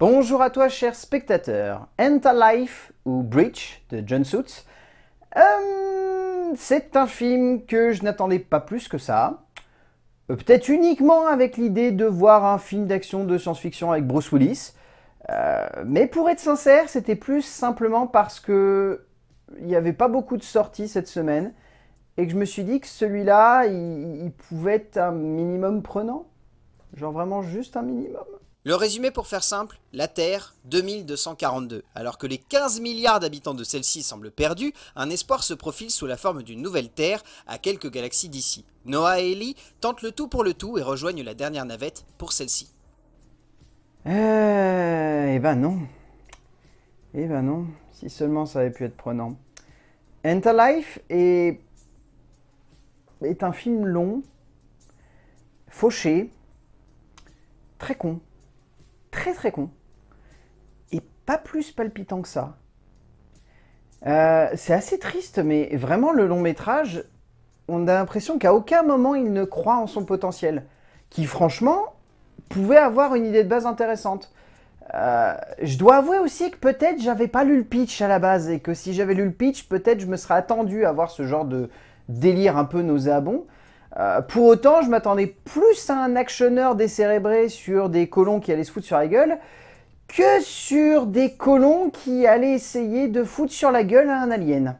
Bonjour à toi, cher spectateur. Enter ou Breach de John Suits. Euh, c'est un film que je n'attendais pas plus que ça. Euh, peut-être uniquement avec l'idée de voir un film d'action de science-fiction avec Bruce Willis. Euh, mais pour être sincère, c'était plus simplement parce que il n'y avait pas beaucoup de sorties cette semaine et que je me suis dit que celui-là, il pouvait être un minimum prenant. Genre vraiment juste un minimum. Le résumé pour faire simple, la Terre, 2242. Alors que les 15 milliards d'habitants de celle-ci semblent perdus, un espoir se profile sous la forme d'une nouvelle Terre à quelques galaxies d'ici. Noah et Ellie tentent le tout pour le tout et rejoignent la dernière navette pour celle-ci. Euh, eh ben non. Eh ben non. Si seulement ça avait pu être prenant. Enterlife est... est un film long, fauché, très con très très con, et pas plus palpitant que ça. Euh, c'est assez triste, mais vraiment, le long métrage, on a l'impression qu'à aucun moment il ne croit en son potentiel, qui franchement pouvait avoir une idée de base intéressante. Euh, je dois avouer aussi que peut-être j'avais pas lu le pitch à la base et que si j'avais lu le pitch, peut-être je me serais attendu à voir ce genre de délire un peu nauséabond. Euh, pour autant, je m'attendais plus à un actionneur décérébré sur des colons qui allaient se foutre sur la gueule que sur des colons qui allaient essayer de foutre sur la gueule à un alien.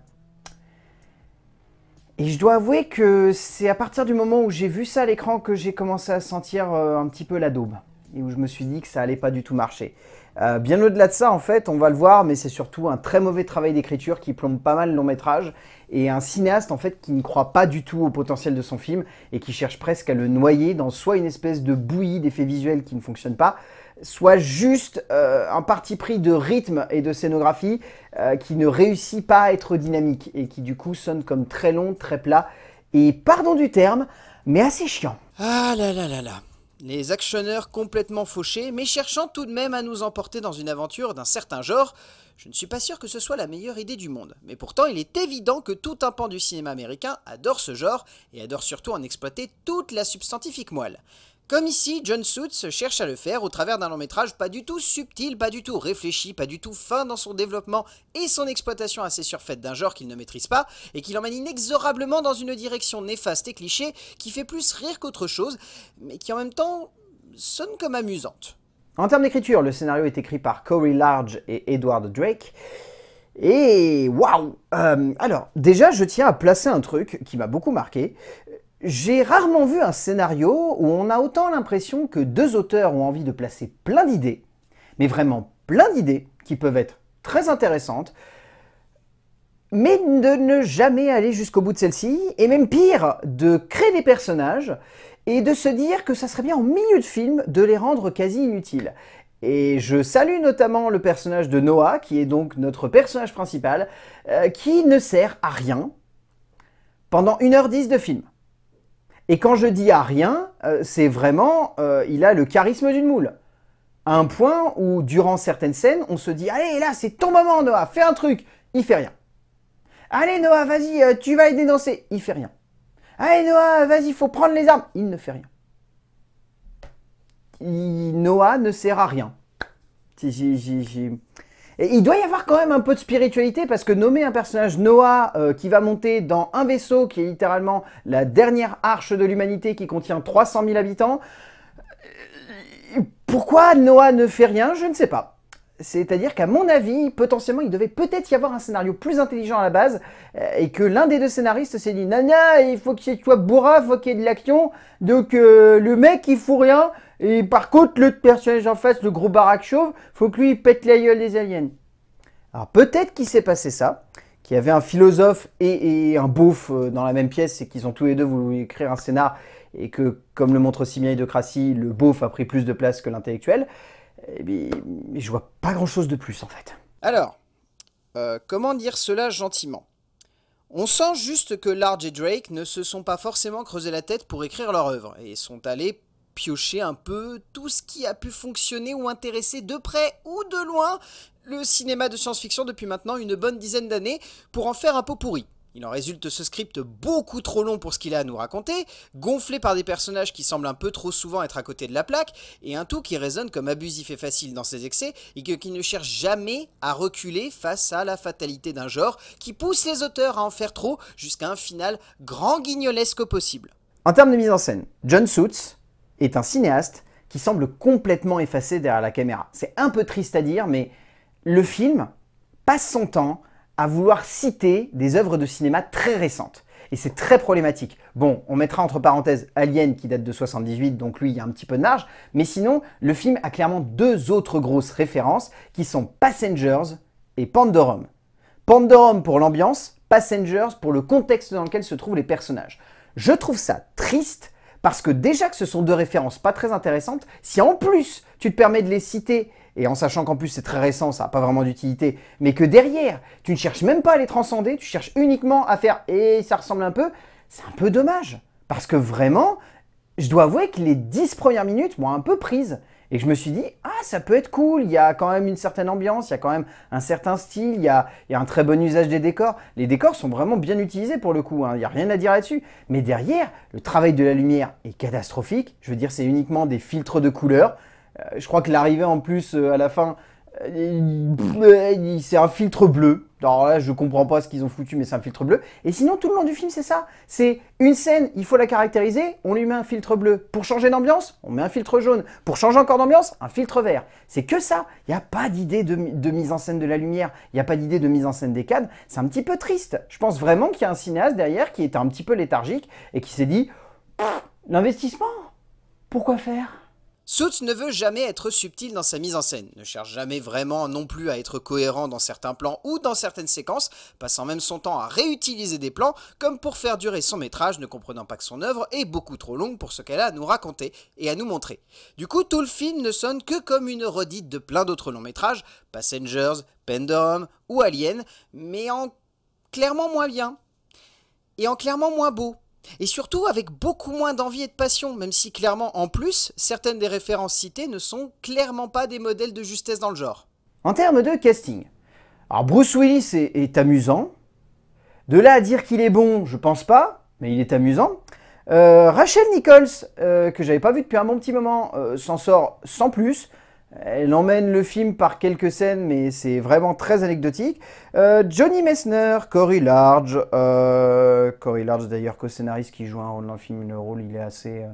Et je dois avouer que c'est à partir du moment où j'ai vu ça à l'écran que j'ai commencé à sentir euh, un petit peu la daube et où je me suis dit que ça allait pas du tout marcher. Euh, bien au-delà de ça, en fait, on va le voir, mais c'est surtout un très mauvais travail d'écriture qui plombe pas mal le long métrage et un cinéaste en fait qui ne croit pas du tout au potentiel de son film et qui cherche presque à le noyer dans soit une espèce de bouillie d'effets visuels qui ne fonctionne pas, soit juste euh, un parti pris de rythme et de scénographie euh, qui ne réussit pas à être dynamique et qui du coup sonne comme très long, très plat et pardon du terme, mais assez chiant. Ah là là là là. Les actionneurs complètement fauchés, mais cherchant tout de même à nous emporter dans une aventure d'un certain genre, je ne suis pas sûr que ce soit la meilleure idée du monde. Mais pourtant, il est évident que tout un pan du cinéma américain adore ce genre, et adore surtout en exploiter toute la substantifique moelle. Comme ici, John Suits cherche à le faire au travers d'un long métrage pas du tout subtil, pas du tout réfléchi, pas du tout fin dans son développement et son exploitation assez surfaite d'un genre qu'il ne maîtrise pas et qui l'emmène inexorablement dans une direction néfaste et cliché qui fait plus rire qu'autre chose, mais qui en même temps sonne comme amusante. En termes d'écriture, le scénario est écrit par Corey Large et Edward Drake. Et waouh euh, Alors, déjà, je tiens à placer un truc qui m'a beaucoup marqué. J'ai rarement vu un scénario où on a autant l'impression que deux auteurs ont envie de placer plein d'idées, mais vraiment plein d'idées qui peuvent être très intéressantes, mais de ne jamais aller jusqu'au bout de celle-ci, et même pire, de créer des personnages et de se dire que ça serait bien en milieu de film de les rendre quasi inutiles. Et je salue notamment le personnage de Noah, qui est donc notre personnage principal, euh, qui ne sert à rien pendant 1h10 de film. Et quand je dis à rien, euh, c'est vraiment, euh, il a le charisme d'une moule. À un point où, durant certaines scènes, on se dit, allez, là, c'est ton moment, Noah, fais un truc. Il fait rien. Allez, Noah, vas-y, euh, tu vas aider danser. Il fait rien. Allez, Noah, vas-y, il faut prendre les armes. Il ne fait rien. Noah ne sert à rien. J'ai il doit y avoir quand même un peu de spiritualité parce que nommer un personnage Noah euh, qui va monter dans un vaisseau qui est littéralement la dernière arche de l'humanité qui contient 300 000 habitants, euh, pourquoi Noah ne fait rien Je ne sais pas. C'est-à-dire qu'à mon avis, potentiellement, il devait peut-être y avoir un scénario plus intelligent à la base, euh, et que l'un des deux scénaristes s'est dit « Nana, il faut que tu sois bourra, faut qu'il y ait de l'action, donc le mec, il fout rien, et par contre, le personnage en face, le gros baraque chauve, faut que lui pète la gueule des aliens. Alors peut-être qu'il s'est passé ça, qu'il y avait un philosophe et, un beauf euh, dans la même pièce et qu'ils ont tous les deux voulu écrire un scénar et que, comme le montre Simia bien le beauf a pris plus de place que l'intellectuel. Mais eh je vois pas grand-chose de plus en fait. Alors, euh, comment dire cela gentiment on sent juste que Large et Drake ne se sont pas forcément creusé la tête pour écrire leur œuvre et sont allés piocher un peu tout ce qui a pu fonctionner ou intéresser de près ou de loin le cinéma de science-fiction depuis maintenant une bonne dizaine d'années pour en faire un pot pourri. Il en résulte ce script beaucoup trop long pour ce qu'il a à nous raconter, gonflé par des personnages qui semblent un peu trop souvent être à côté de la plaque, et un tout qui résonne comme abusif et facile dans ses excès, et qui ne cherche jamais à reculer face à la fatalité d'un genre, qui pousse les auteurs à en faire trop jusqu'à un final grand guignolesque possible. En termes de mise en scène, John Suits, est un cinéaste qui semble complètement effacé derrière la caméra. C'est un peu triste à dire, mais le film passe son temps à vouloir citer des œuvres de cinéma très récentes. Et c'est très problématique. Bon, on mettra entre parenthèses Alien qui date de 78, donc lui il y a un petit peu de marge, mais sinon le film a clairement deux autres grosses références qui sont Passengers et Pandorum. Pandorum pour l'ambiance, Passengers pour le contexte dans lequel se trouvent les personnages. Je trouve ça triste parce que déjà que ce sont deux références pas très intéressantes, si en plus tu te permets de les citer, et en sachant qu'en plus c'est très récent, ça n'a pas vraiment d'utilité, mais que derrière, tu ne cherches même pas à les transcender, tu cherches uniquement à faire et ça ressemble un peu, c'est un peu dommage. Parce que vraiment, je dois avouer que les 10 premières minutes m'ont un peu prise. Et je me suis dit, ah, ça peut être cool, il y a quand même une certaine ambiance, il y a quand même un certain style, il y a, un très bon usage des décors. Les décors sont vraiment bien utilisés pour le coup, hein, il n'y a rien à dire là-dessus. Mais derrière, le travail de la lumière est catastrophique. Je veux dire, c'est uniquement des filtres de couleurs. Euh, je crois que l'arrivée en plus euh, à la fin c'est un filtre bleu. Alors là, je comprends pas ce qu'ils ont foutu, mais c'est un filtre bleu. Et sinon, tout le long du film, c'est ça. C'est une scène, il faut la caractériser, on lui met un filtre bleu. Pour changer d'ambiance, on met un filtre jaune. Pour changer encore d'ambiance, un filtre vert. C'est que ça. Il n'y a pas d'idée de, mise en scène de la lumière. Il n'y a pas d'idée de mise en scène des cadres. C'est un petit peu triste. Je pense vraiment qu'il y a un cinéaste derrière qui était un petit peu léthargique et qui s'est dit l'investissement, pourquoi faire Suits ne veut jamais être subtil dans sa mise en scène, ne cherche jamais vraiment non plus à être cohérent dans certains plans ou dans certaines séquences, passant même son temps à réutiliser des plans, comme pour faire durer son métrage, ne comprenant pas que son œuvre est beaucoup trop longue pour ce qu'elle a à nous raconter et à nous montrer. Du coup, tout le film ne sonne que comme une redite de plein d'autres longs métrages, Passengers, Pendulum ou Alien, mais en clairement moins bien. Et en clairement moins beau. Et surtout avec beaucoup moins d'envie et de passion, même si clairement en plus, certaines des références citées ne sont clairement pas des modèles de justesse dans le genre. En termes de casting, alors Bruce Willis est, amusant. De là à dire qu'il est bon, je pense pas, mais il est amusant. Euh, Rachel Nichols, que euh, que j'avais pas vu depuis un bon petit moment, euh, s'en sort sans plus. Elle emmène le film par quelques scènes, mais c'est vraiment très anecdotique. Euh, Johnny Messner, Cory Large, euh, Cory Large d'ailleurs co-scénariste qui joue un rôle dans le film, le rôle il est assez, euh,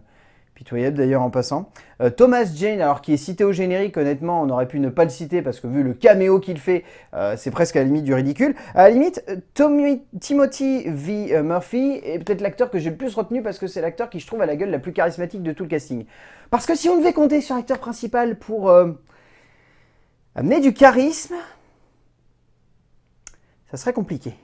pitoyable d'ailleurs en passant. Euh, Thomas Jane, alors qui est cité au générique, honnêtement, on aurait pu ne pas le citer parce que vu le caméo qu'il fait, euh, c'est presque à la limite du ridicule. À la limite, euh, Tommy, Timothy V. Murphy est peut-être l'acteur que j'ai le plus retenu parce que c'est l'acteur qui, je trouve, a la gueule la plus charismatique de tout le casting. Parce que si on devait compter sur l'acteur principal pour amener du charisme, ça serait compliqué.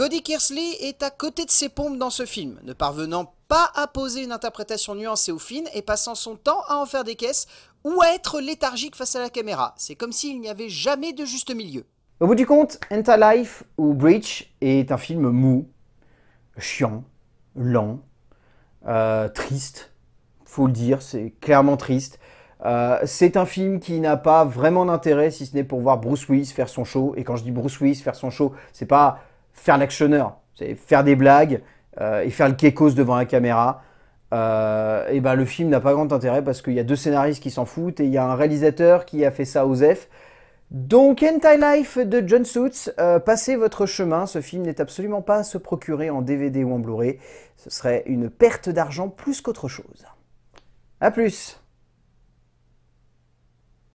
Cody Kersley est à côté de ses pompes dans ce film, ne parvenant pas à poser une interprétation nuancée ou fine et passant son temps à en faire des caisses ou à être léthargique face à la caméra. C'est comme s'il n'y avait jamais de juste milieu. Au bout du compte, Enta Life ou Breach est un film mou, chiant, lent, euh, triste. Faut le dire, c'est clairement triste. Euh, c'est un film qui n'a pas vraiment d'intérêt si ce n'est pour voir Bruce Willis faire son show. Et quand je dis Bruce Willis faire son show, c'est pas faire l'actionneur, c'est faire des blagues euh, et faire le kekos devant la caméra, euh, et ben le film n'a pas grand intérêt parce qu'il y a deux scénaristes qui s'en foutent et il y a un réalisateur qui a fait ça aux F. Donc Hentai Life de John Suits, euh, passez votre chemin, ce film n'est absolument pas à se procurer en DVD ou en Blu-ray, ce serait une perte d'argent plus qu'autre chose. A plus